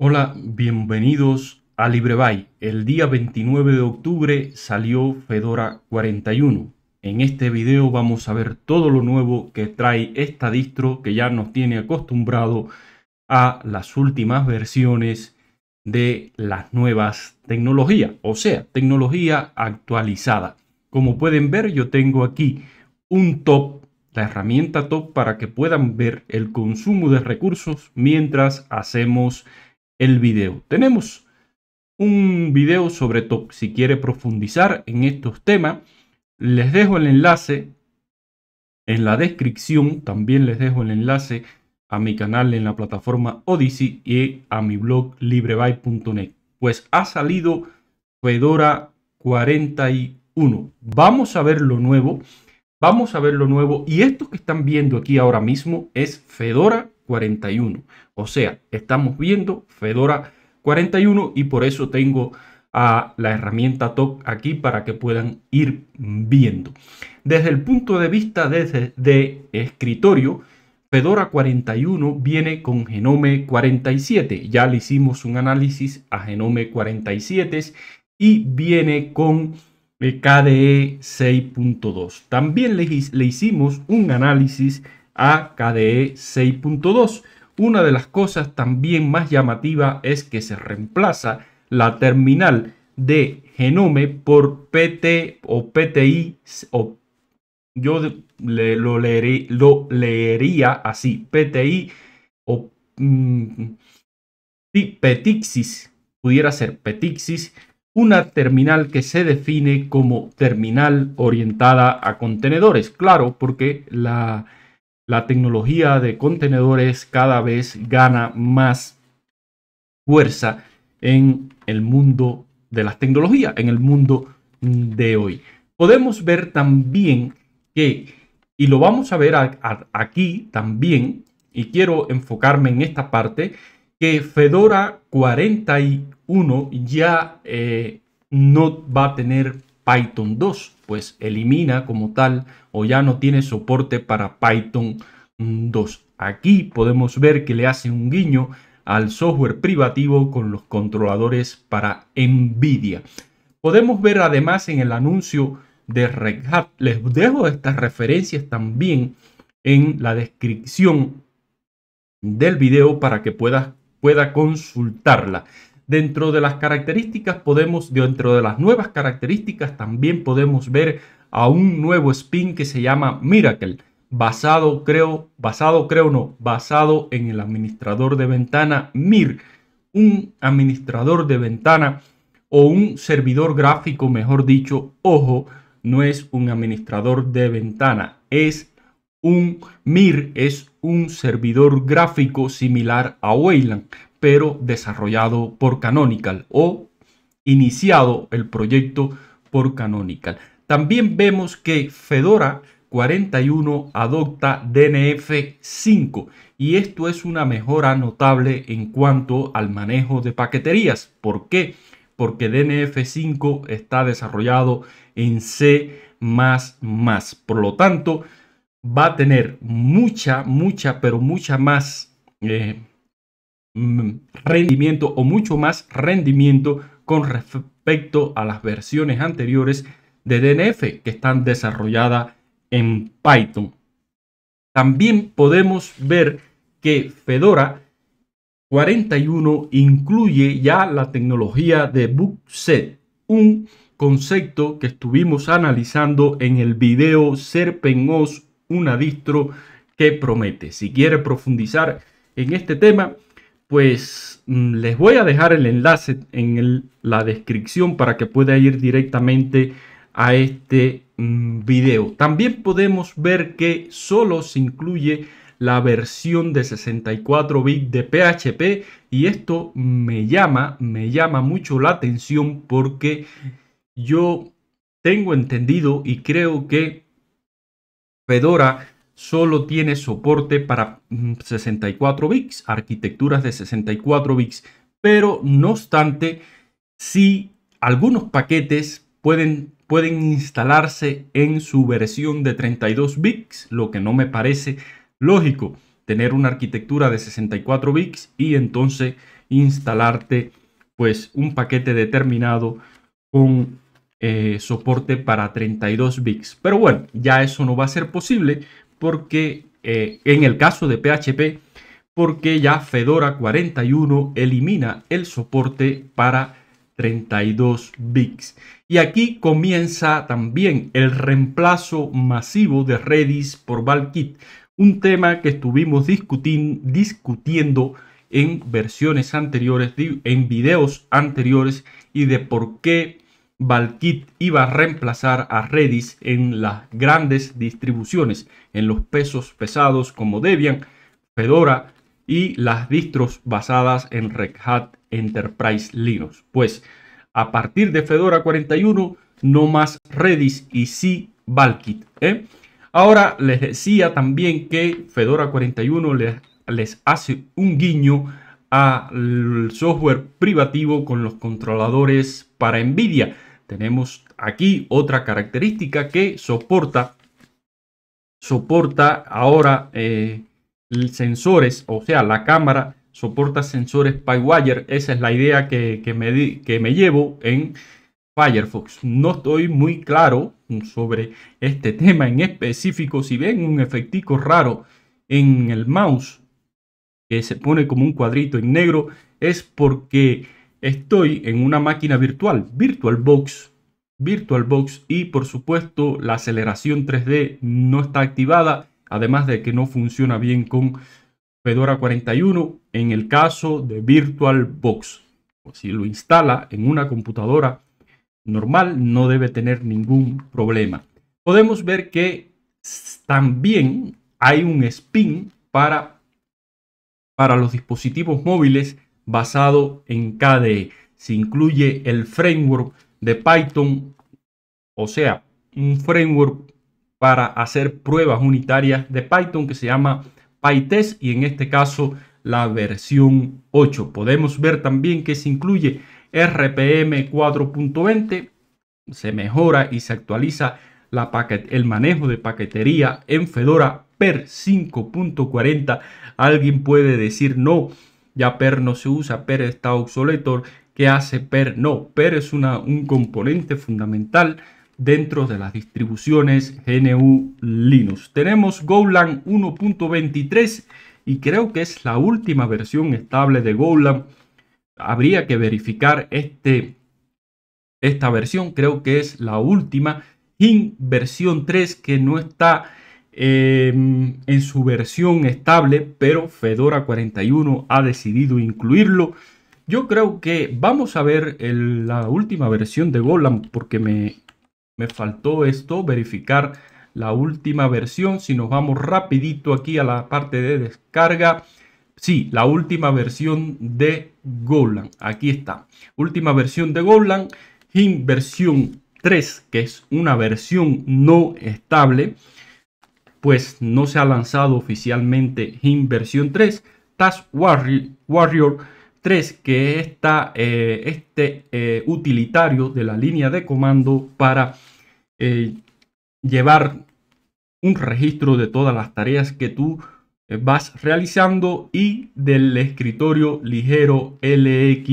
Hola, bienvenidos a LibreBay. El día 29 de octubre salió Fedora 41. En este video vamos a ver todo lo nuevo que trae esta distro que ya nos tiene acostumbrado a las últimas versiones de las nuevas tecnologías, o sea, tecnología actualizada. Como pueden ver, yo tengo aquí un top la herramienta top para que puedan ver el consumo de recursos mientras hacemos el video. Tenemos un video sobre top Si quiere profundizar en estos temas, les dejo el enlace en la descripción. También les dejo el enlace a mi canal en la plataforma Odyssey y a mi blog libreby.net Pues ha salido Fedora 41. Vamos a ver lo nuevo. Vamos a ver lo nuevo. Y esto que están viendo aquí ahora mismo es Fedora 41. O sea, estamos viendo Fedora 41 y por eso tengo a ah, la herramienta TOC aquí para que puedan ir viendo. Desde el punto de vista de, escritorio, Fedora 41 viene con Genome 47. Ya le hicimos un análisis a Genome 47 y viene con eh, KDE 6.2. También le hicimos un análisis a KDE 6.2. Una de las cosas también más llamativa es que se reemplaza la terminal de Genome por PT o PTI yo lo, leería así, PTI o mm, Petixis, pudiera ser Petixis, una terminal que se define como terminal orientada a contenedores, claro, porque la, la tecnología de contenedores cada vez gana más fuerza en el mundo de las tecnologías, en el mundo de hoy. Podemos ver también que, y lo vamos a ver aquí también, y quiero enfocarme en esta parte, que Fedora 41 ya eh, no va a tener Python 2 pues elimina como tal o ya no tiene soporte para Python 2. Mm, Aquí podemos ver que le hace un guiño al software privativo con los controladores para NVIDIA. Podemos ver además en el anuncio de Red Hat, les dejo estas referencias también en la descripción del video para que puedas pueda consultarla. Dentro de las características podemos, dentro de las nuevas características también podemos ver a un nuevo spin que se llama Miracle, basado creo, basado creo no, basado en el administrador de ventana Mir, un administrador de ventana o un servidor gráfico, mejor dicho, ojo, no es un administrador de ventana, es un MIR, es un servidor gráfico similar a Wayland, pero desarrollado por Canonical o iniciado el proyecto por Canonical. También vemos que Fedora 41 adopta DNF 5 y esto es una mejora notable en cuanto al manejo de paqueterías. ¿Por qué? Porque DNF 5 está desarrollado en C++. Por lo tanto, va a tener mucha, mucha, pero mucha más eh, Mm, rendimiento o mucho más rendimiento con respecto a las versiones anteriores de DNF que están desarrolladas en Python. También podemos ver que Fedora 41 incluye ya la tecnología de Bookset, un concepto que estuvimos analizando en el video Serpenos, una distro que promete. Si quiere profundizar en este tema, pues mm, les voy a dejar el enlace en la descripción para que pueda ir directamente a este mm, video. También podemos ver que solo se incluye la versión de 64 bits de PHP y esto me llama, me llama mucho la atención porque yo tengo entendido y creo que Fedora solo tiene soporte para 64 mm, bits, arquitecturas de 64 bits, pero no obstante, si algunos paquetes pueden, pueden instalarse en su versión de 32 bits, lo que no me parece lógico, tener una arquitectura de 64 bits y entonces instalarte pues un paquete determinado con eh, soporte para 32 bits. Pero bueno, ya eso no va a ser posible porque eh, en el caso de PHP, porque ya Fedora 41 elimina el soporte para 32 bits. Y aquí comienza también el reemplazo masivo de Redis por Valkit, un tema que estuvimos discutiendo en versiones anteriores, en videos anteriores y de por qué Valkit iba a reemplazar a Redis en las grandes distribuciones, en los pesos pesados como Debian, Fedora y las distros basadas en Red Hat Enterprise Linux. Pues a partir de Fedora 41, no más Redis y sí Valkit. ¿eh? Ahora les decía también que Fedora 41 les, les hace un guiño al software privativo con los controladores para NVIDIA tenemos aquí otra característica que soporta, soporta ahora eh, sensores, o sea, la cámara soporta sensores PyWire. Esa es la idea que, me, que me llevo en Firefox. No estoy muy claro sobre este tema en específico. Si ven un efectico raro en el mouse que se pone como un cuadrito en negro, es porque estoy en una máquina virtual, VirtualBox. VirtualBox y por supuesto la aceleración 3D no está activada, además de que no funciona bien con Fedora 41 en el caso de VirtualBox. Si lo instala en una computadora normal no debe tener ningún problema. Podemos ver que también hay un spin para, para los dispositivos móviles basado en KDE. Se incluye el framework de Python, o sea, un framework para hacer pruebas unitarias de Python que se llama PyTest y en este caso la versión 8. Podemos ver también que se incluye RPM 4.20, se mejora y se actualiza el manejo de paquetería en Fedora per 5.40. Alguien puede decir no, ya per no se usa, per está obsoleto. ¿Qué hace per? No, per es un componente fundamental dentro de las distribuciones GNU Linux. Tenemos Golang 1.23 y creo que es la última versión estable de Golang. Habría que verificar este, esta versión, creo que es la última. In versión 3 que no está Em, en su versión estable, pero Fedora 41 ha decidido incluirlo. Yo creo que vamos a ver la última versión de Golang porque me, faltó esto, verificar la última versión. Si nos vamos rapidito aquí a la parte de descarga. Sí, la última versión de Golan. Aquí está. Última versión de Golang Him versión 3, que es una versión no estable pues no se ha lanzado oficialmente Him versión 3, Task Warrior, 3, que es eh, este eh, utilitario de la línea de comando para eh, llevar un registro de todas las tareas que tú vas realizando y del escritorio ligero LXQT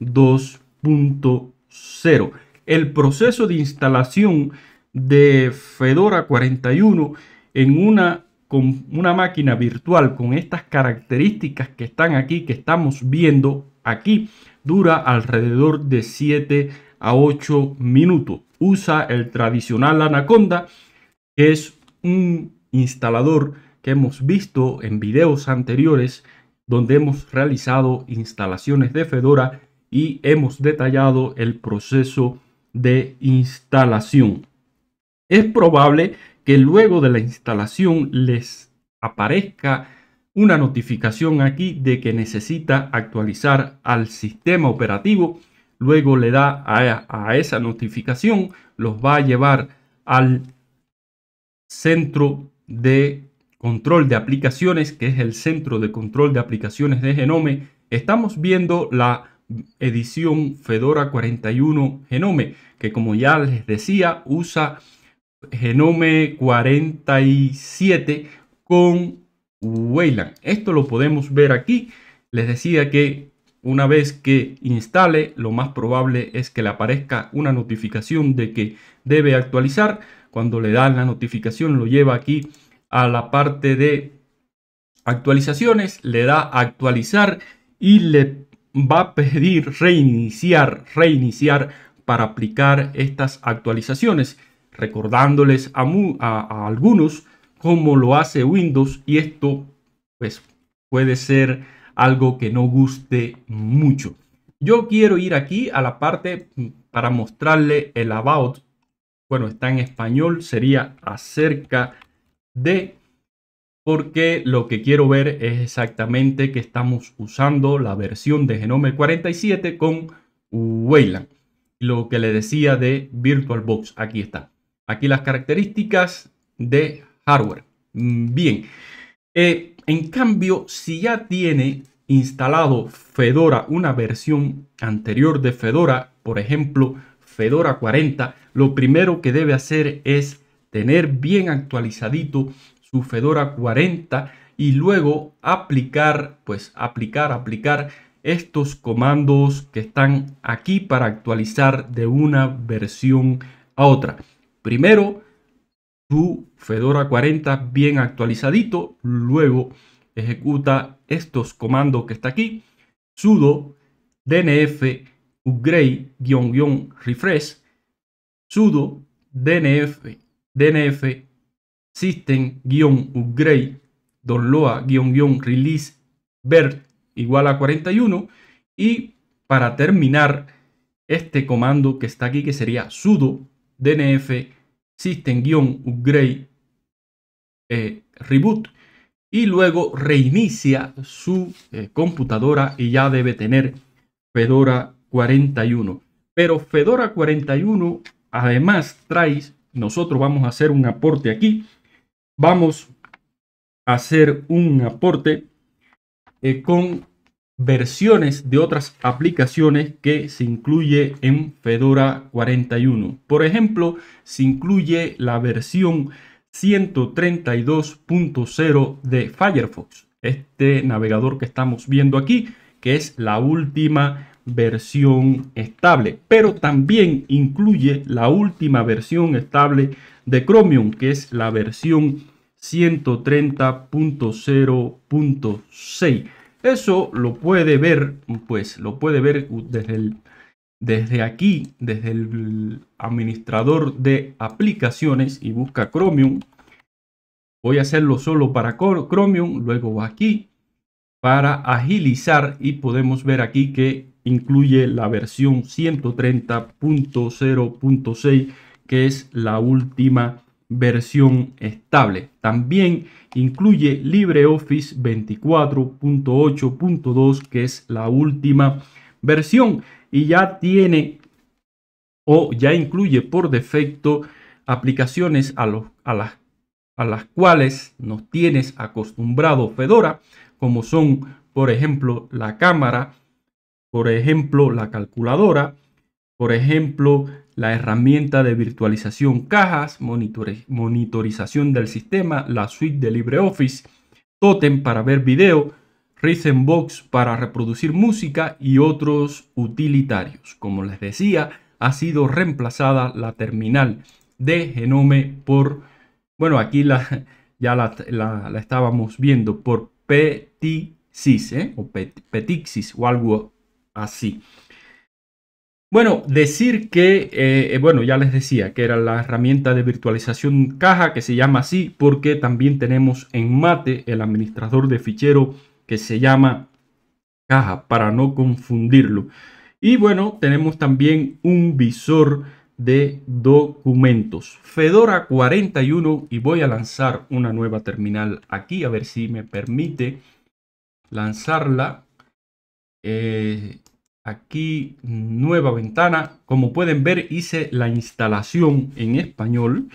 2.0. El proceso de instalación de Fedora 41 en una, con una máquina virtual con estas características que están aquí, que estamos viendo aquí, dura alrededor de 7 a 8 minutos. Usa el tradicional Anaconda, que es un instalador que hemos visto en videos anteriores donde hemos realizado instalaciones de Fedora y hemos detallado el proceso de instalación. Es probable que luego de la instalación les aparezca una notificación aquí de que necesita actualizar al sistema operativo. Luego le da a, esa notificación, los va a llevar al centro de control de aplicaciones, que es el centro de control de aplicaciones de Genome. Estamos viendo la edición Fedora 41 Genome, que como ya les decía, usa Genome 47 con Wayland. Esto lo podemos ver aquí. Les decía que una vez que instale, lo más probable es que le aparezca una notificación de que debe actualizar. Cuando le dan la notificación, lo lleva aquí a la parte de actualizaciones, le da actualizar y le va a pedir reiniciar, reiniciar para aplicar estas actualizaciones recordándoles a, algunos cómo lo hace Windows y esto pues puede ser algo que no guste mucho. Yo quiero ir aquí a la parte mm, para mostrarle el about. Bueno, está en español, sería acerca de, porque lo que quiero ver es exactamente que estamos usando la versión de Genome 47 con Wayland. Lo que le decía de VirtualBox, aquí está. Aquí las características de hardware. Mm, bien, eh, en cambio, si ya tiene instalado Fedora, una versión anterior de Fedora, por ejemplo, Fedora 40, lo primero que debe hacer es tener bien actualizadito su Fedora 40 y luego aplicar, pues aplicar, aplicar estos comandos que están aquí para actualizar de una versión a otra. Primero, tu Fedora 40 bien actualizadito. Luego, ejecuta estos comandos que está aquí. sudo dnf upgrade-refresh sudo dnf dnf system-upgrade download-release vert igual a 41 y para terminar este comando que está aquí que sería sudo DNF System-Upgrade eh, Reboot y luego reinicia su eh, computadora y ya debe tener Fedora 41. Pero Fedora 41 además trae, nosotros vamos a hacer un aporte aquí, vamos a hacer un aporte eh, con versiones de otras aplicaciones que se incluye en Fedora 41. Por ejemplo, se incluye la versión 132.0 de Firefox, este navegador que estamos viendo aquí, que es la última versión estable, pero también incluye la última versión estable de Chromium, que es la versión 130.0.6. Eso lo puede ver, pues lo puede ver desde, desde aquí, desde el administrador de aplicaciones y busca Chromium. Voy a hacerlo solo para Chromium, luego aquí para agilizar y podemos ver aquí que incluye la versión 130.0.6 que es la última versión estable. También incluye LibreOffice 24.8.2, que es la última versión y ya tiene o ya incluye por defecto aplicaciones a, a, las, a las cuales nos tienes acostumbrado Fedora, como son, por ejemplo, la cámara, por ejemplo, la calculadora, por ejemplo, la herramienta de virtualización cajas, monitorización del sistema, la suite de LibreOffice, Totem para ver video, Risenbox para reproducir música y otros utilitarios. Como les decía, ha sido reemplazada la terminal de Genome por, bueno, aquí la, ya la, estábamos viendo, por Petixis, ¿eh? o Petixis o algo así. Bueno, decir que, eh, eh, bueno, ya les decía que era la herramienta de virtualización caja que se llama así porque también tenemos en Mate el administrador de fichero que se llama caja para no confundirlo. Y bueno, tenemos también un visor de documentos. Fedora 41 y voy a lanzar una nueva terminal aquí a ver si me permite lanzarla. Eh, Aquí nueva ventana. Como pueden ver hice la instalación en español.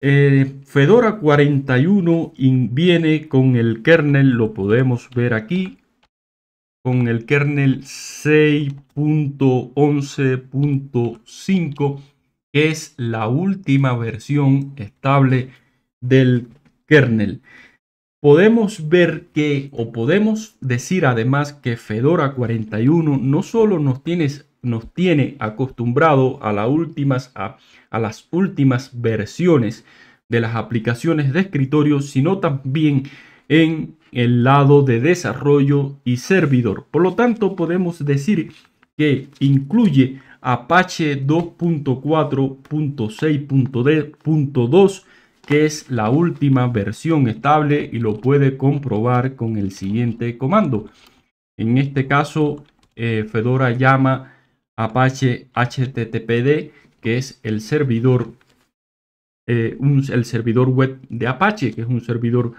Eh, Fedora 41 viene con el kernel, lo podemos ver aquí, con el kernel 6.11.5, que es la última versión estable del kernel. Podemos ver que, o podemos decir además que Fedora 41 no solo nos tiene, nos tiene acostumbrado a, últimas, a, las últimas versiones de las aplicaciones de escritorio, sino también en el lado de desarrollo y servidor. Por lo tanto, podemos decir que incluye Apache 2.4.6.2 que es la última versión estable y lo puede comprobar con el siguiente comando. En este caso, eh, Fedora llama Apache HTTPD, que es el servidor, eh, el servidor web de Apache, que es un servidor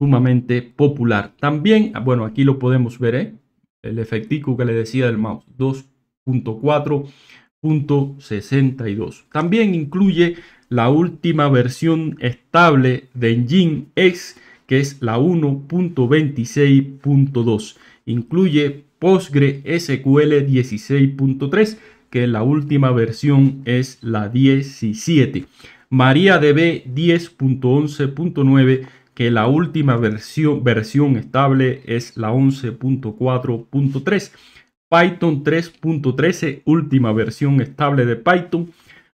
sumamente popular. También, bueno, aquí lo podemos ver, ¿eh? el efectivo que le decía del mouse, 2.4.62. También incluye la última versión estable de Engine X, que es la 1.26.2. Incluye PostgreSQL 16.3, que la última versión es la 17. MariaDB 10.11.9, que la última versión, versión estable es la 11.4.3. Python 3.13, última versión estable de Python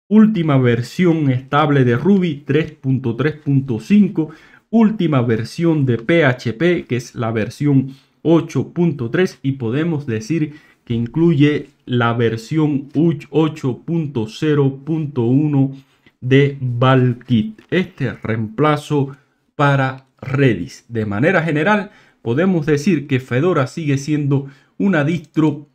última versión estable de Ruby 3.3.5, última versión de PHP, que es la versión 8.3 y podemos decir que incluye la versión 8.0.1 de Valkit, este reemplazo para Redis. De manera general, podemos decir que Fedora sigue siendo una distro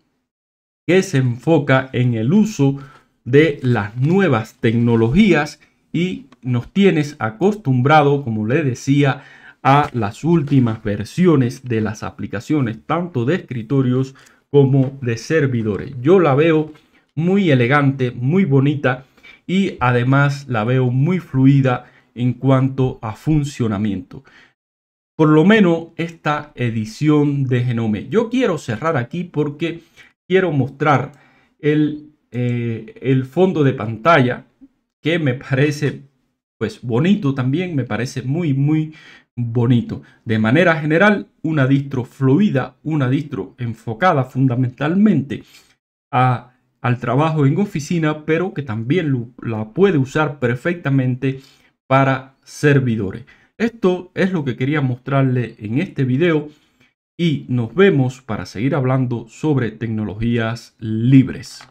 que se enfoca en el uso de las nuevas tecnologías y nos tienes acostumbrado, como le decía, a las últimas versiones de las aplicaciones, tanto de escritorios como de servidores. Yo la veo muy elegante, muy bonita y además la veo muy fluida en cuanto a funcionamiento. Por lo menos esta edición de Genome. Yo quiero cerrar aquí porque quiero mostrar el eh, el fondo de pantalla, que me parece pues bonito también, me parece muy, muy bonito. De manera general, una distro fluida, una distro enfocada fundamentalmente al trabajo en oficina, pero que también la puede usar perfectamente para servidores. Esto es lo que quería mostrarle en este video y nos vemos para seguir hablando sobre tecnologías libres.